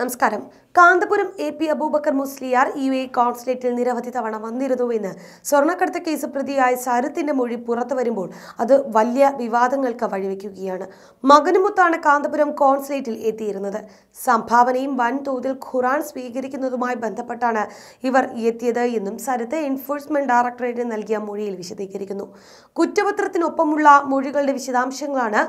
നമസ്കാരം Kanthapuram A P Aboobacker Musliyar U A കോൺസുലേറ്റിൽ നിരവധി തവണ വന്നിരുന്നുവെന്ന് സ്വർണ്ണക്കടത്ത് കേസ് പ്രതിയായ സരത്തിന്റെ മൊഴി പുറത്തു വരുമ്പോൾ അത് വലിയ വിവാദങ്ങൾക്ക് വഴിവെക്കുകയാണ് മകനുമൊത്താണ് കാന്തപുരം കോൺസുലേറ്റിൽ എത്തിയിരുന്നത് സംഭാവനയും വൻതോതിൽ ഖുറാൻ സ്വീകരിക്കുന്നതുമായി ബന്ധപ്പെട്ടാണ് ഇവർ എത്തിയത് എന്നും സരത്ത് എൻഫോഴ്സ്മെന്റ് ഡയറക്ടറേറ്റ് നൽകിയ മൊഴിയിൽ വിശദീകരിക്കുന്നു കുറ്റപത്രത്തിനൊപ്പമുള്ള മൊഴികളുടെ വിശദാംശങ്ങളാണ്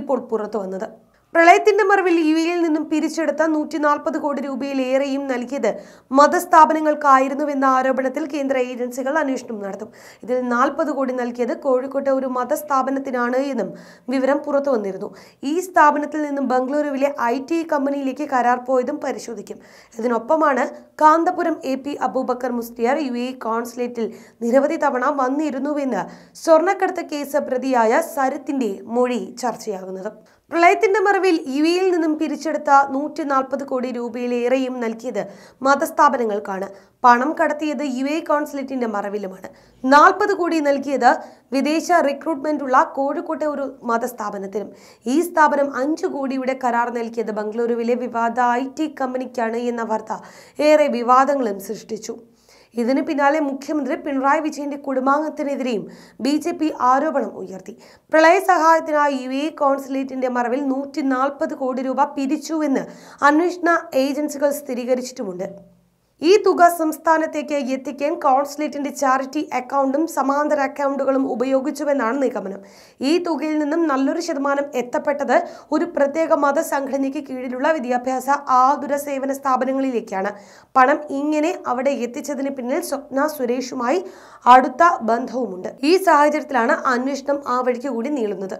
ഇപ്പോൾ പുറത്തു വന്നത് പ്രളയത്തിന്റെ മറവിൽ യു എയിൽ നിന്നും പിരിച്ചെടുത്ത നൂറ്റി നാൽപ്പത് കോടി രൂപയിലേറെയും നൽകിയത് മതസ്ഥാപനങ്ങൾക്കായിരുന്നുവെന്ന ആരോപണത്തിൽ കേന്ദ്ര ഏജൻസികൾ അന്വേഷണം നടത്തും ഇതിൽ നാൽപ്പത് കോടി നൽകിയത് കോഴിക്കോട്ടെ ഒരു മതസ്ഥാപനത്തിനാണ് എന്നും വിവരം പുറത്തു വന്നിരുന്നു ഈ സ്ഥാപനത്തിൽ നിന്നും ബംഗളൂരുവിലെ ഐ ടി കമ്പനിയിലേക്ക് കരാർ പോയതും പരിശോധിക്കും ഇതിനൊപ്പമാണ് കാന്തപുരം എ പി അബൂബക്കർ മുസ്ലിയാർ യു എ കോൺസുലേറ്റിൽ നിരവധി തവണ വന്നിരുന്നുവെന്ന് സ്വർണ്ണക്കടത്ത് കേസ് പ്രതിയായ സരത്തിന്റെ മൊഴി ചർച്ചയാകുന്നത് പ്രളയത്തിന്റെ മറവിൽ യു എയിൽ നിന്നും പിരിച്ചെടുത്ത നൂറ്റി നാൽപ്പത് കോടി രൂപയിലേറെയും നൽകിയത് മതസ്ഥാപനങ്ങൾക്കാണ് പണം കടത്തിയത് യു എ കോൺസുലേറ്റിന്റെ മറവിലുമാണ് നാൽപ്പത് കോടി നൽകിയത് വിദേശ റിക്രൂട്ട്മെന്റുള്ള കോഴിക്കോട്ടെ ഒരു മതസ്ഥാപനത്തിനും ഈ സ്ഥാപനം അഞ്ചു കോടിയുടെ കരാർ നൽകിയത് ബംഗളൂരുവിലെ വിവാദ ഐ ടി കമ്പനിക്കാണ് എന്ന വാർത്ത ഏറെ വിവാദങ്ങളും സൃഷ്ടിച്ചു ഇതിന് പിന്നാലെ മുഖ്യമന്ത്രി പിണറായി വിജയന്റെ കുടുംബാംഗത്തിനെതിരെയും ബി ജെ പി ആരോപണം ഉയർത്തി പ്രളയ സഹായത്തിനായി യു എ കോൺസുലേറ്റിന്റെ മറവിൽ നൂറ്റി നാൽപ്പത് കോടി രൂപ പിരിച്ചുവെന്ന് അന്വേഷണ ഏജൻസികൾ സ്ഥിരീകരിച്ചിട്ടുമുണ്ട് ഈ തുക സംസ്ഥാനത്തേക്ക് എത്തിക്കാൻ കോൺസുലേറ്റിന്റെ ചാരിറ്റി അക്കൗണ്ടും സമാന്തര അക്കൗണ്ടുകളും ഉപയോഗിച്ചുവെന്നാണ് നിഗമനം ഈ തുകയിൽ നിന്നും നല്ലൊരു ശതമാനം എത്തപ്പെട്ടത് ഒരു പ്രത്യേക മതസംഘടനയ്ക്ക് കീഴിലുള്ള വിദ്യാഭ്യാസ ആതുര സേവന സ്ഥാപനങ്ങളിലേക്കാണ് പണം ഇങ്ങനെ അവിടെ എത്തിച്ചതിന് പിന്നിൽ സ്വപ്ന സുരേഷുമായി അടുത്ത ബന്ധവുമുണ്ട് ഈ സാഹചര്യത്തിലാണ് അന്വേഷണം ആ വഴിക്ക് കൂടി നീളുന്നത്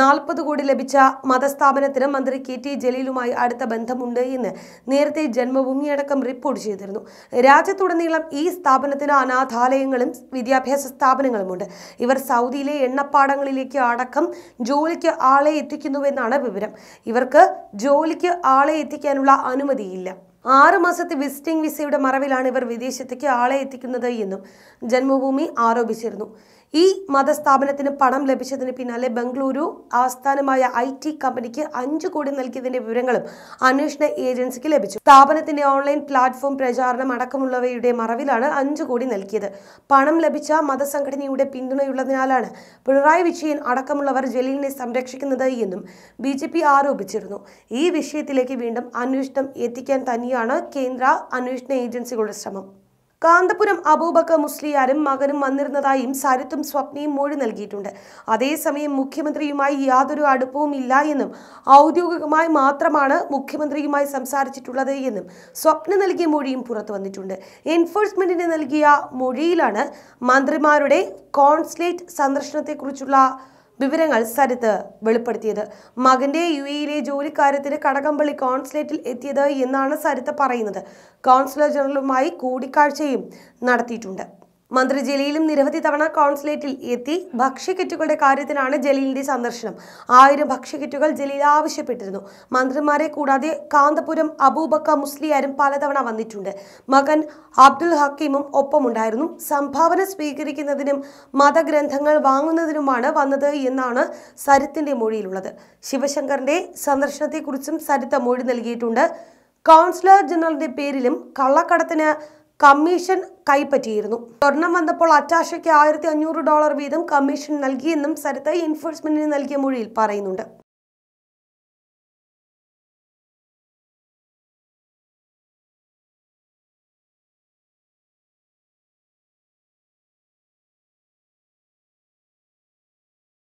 നാൽപ്പത് കോടി ലഭിച്ച മതസ്ഥാപനത്തിന് മന്ത്രി കെ ടി ജലീലുമായി അടുത്ത ബന്ധമുണ്ട് എന്ന് നേരത്തെ ജന്മഭൂമി അടക്കം റിപ്പോർട്ട് ചെയ്തിരുന്നു രാജ്യത്തുടനീളം ഈ സ്ഥാപനത്തിന് അനാഥാലയങ്ങളും വിദ്യാഭ്യാസ സ്ഥാപനങ്ങളുമുണ്ട് ഇവർ സൗദിയിലെ എണ്ണപ്പാടങ്ങളിലേക്ക് അടക്കം ജോലിക്ക് ആളെ എത്തിക്കുന്നുവെന്നാണ് വിവരം ഇവർക്ക് ജോലിക്ക് ആളെ എത്തിക്കാനുള്ള അനുമതിയില്ല ആറ് മാസത്തെ വിസിറ്റിംഗ് വിസയുടെ മറവിലാണ് ഇവർ വിദേശത്തേക്ക് ആളെ എത്തിക്കുന്നത് എന്നും ജന്മഭൂമി ആരോപിച്ചിരുന്നു ഈ മതസ്ഥാപനത്തിന് പണം ലഭിച്ചതിന് പിന്നാലെ ബംഗളൂരു ആസ്ഥാനമായ ഐ ടി കമ്പനിക്ക് അഞ്ചു കോടി നൽകിയതിന്റെ വിവരങ്ങളും അന്വേഷണ ഏജൻസിക്ക് ലഭിച്ചു സ്ഥാപനത്തിന്റെ ഓൺലൈൻ പ്ലാറ്റ്ഫോം പ്രചാരണം അടക്കമുള്ളവയുടെ മറവിലാണ് അഞ്ചു കോടി നൽകിയത് പണം ലഭിച്ച മതസംഘടനയുടെ പിന്തുണയുള്ളതിനാലാണ് പിണറായി വിജയൻ അടക്കമുള്ളവർ ജലീലിനെ സംരക്ഷിക്കുന്നത് എന്നും ബി ആരോപിച്ചിരുന്നു ഈ വിഷയത്തിലേക്ക് വീണ്ടും അന്വേഷണം എത്തിക്കാൻ തനിയെ തടയാനാണ് കേന്ദ്ര അന്വേഷണ ഏജൻസികളുടെ ശ്രമം കാന്തപുരം അബൂബക്കർ മുസ്ലിയാരും മകനും വന്നിരുന്നതായും സരിത്തും സ്വപ്നയും മൊഴി നൽകിയിട്ടുണ്ട് അതേസമയം മുഖ്യമന്ത്രിയുമായി യാതൊരു അടുപ്പവും ഇല്ല എന്നും ഔദ്യോഗികമായി മാത്രമാണ് മുഖ്യമന്ത്രിയുമായി സംസാരിച്ചിട്ടുള്ളത് എന്നും സ്വപ്ന നൽകിയ മൊഴിയും പുറത്തു വന്നിട്ടുണ്ട് എൻഫോഴ്സ്മെന്റിന് നൽകിയ മൊഴിയിലാണ് മന്ത്രിമാരുടെ കോൺസുലേറ്റ് സന്ദർശനത്തെക്കുറിച്ചുള്ള വിവരങ്ങൾ സരിത്ത് വെളിപ്പെടുത്തിയത് മകന്റെ യു എയിലെ ജോലിക്കാര്യത്തിന് കടകമ്പള്ളി കോൺസുലേറ്റിൽ എത്തിയത് എന്നാണ് സരിത്ത് പറയുന്നത് കോൺസുലർ ജനറലുമായി കൂടിക്കാഴ്ചയും നടത്തിയിട്ടുണ്ട് മന്ത്രി ജലീലും നിരവധി തവണ കോൺസുലേറ്റിൽ എത്തി ഭക്ഷ്യക്കിറ്റുകളുടെ കാര്യത്തിനാണ് ജലീലിന്റെ സന്ദർശനം ആയിരം ഭക്ഷ്യക്കിറ്റുകൾ ജലീൽ ആവശ്യപ്പെട്ടിരുന്നു മന്ത്രിമാരെ കൂടാതെ കാന്തപുരം അബൂബക്ക മുസ്ലിയാരും പലതവണ വന്നിട്ടുണ്ട് മകൻ അബ്ദുൽ ഹക്കീമും ഒപ്പമുണ്ടായിരുന്നു സംഭാവന സ്വീകരിക്കുന്നതിനും മതഗ്രന്ഥങ്ങൾ വാങ്ങുന്നതിനുമാണ് വന്നത് എന്നാണ് സരിത്തിന്റെ മൊഴിയിലുള്ളത് ശിവശങ്കറിന്റെ സന്ദർശനത്തെക്കുറിച്ചും സരിത്ത മൊഴി നൽകിയിട്ടുണ്ട് കൗൺസിലർ ജനറലിന്റെ പേരിലും കള്ളക്കടത്തിന് കമ്മീഷൻ കൈപ്പറ്റിയിരുന്നു സ്വർണം വന്നപ്പോൾ അറ്റാഷയ്ക്ക് ആയിരത്തി അഞ്ഞൂറ് ഡോളർ വീതം കമ്മീഷൻ നൽകിയെന്നും സരിത എൻഫോഴ്സ്മെന്റിന് നൽകിയ മൊഴിയിൽ പറയുന്നുണ്ട്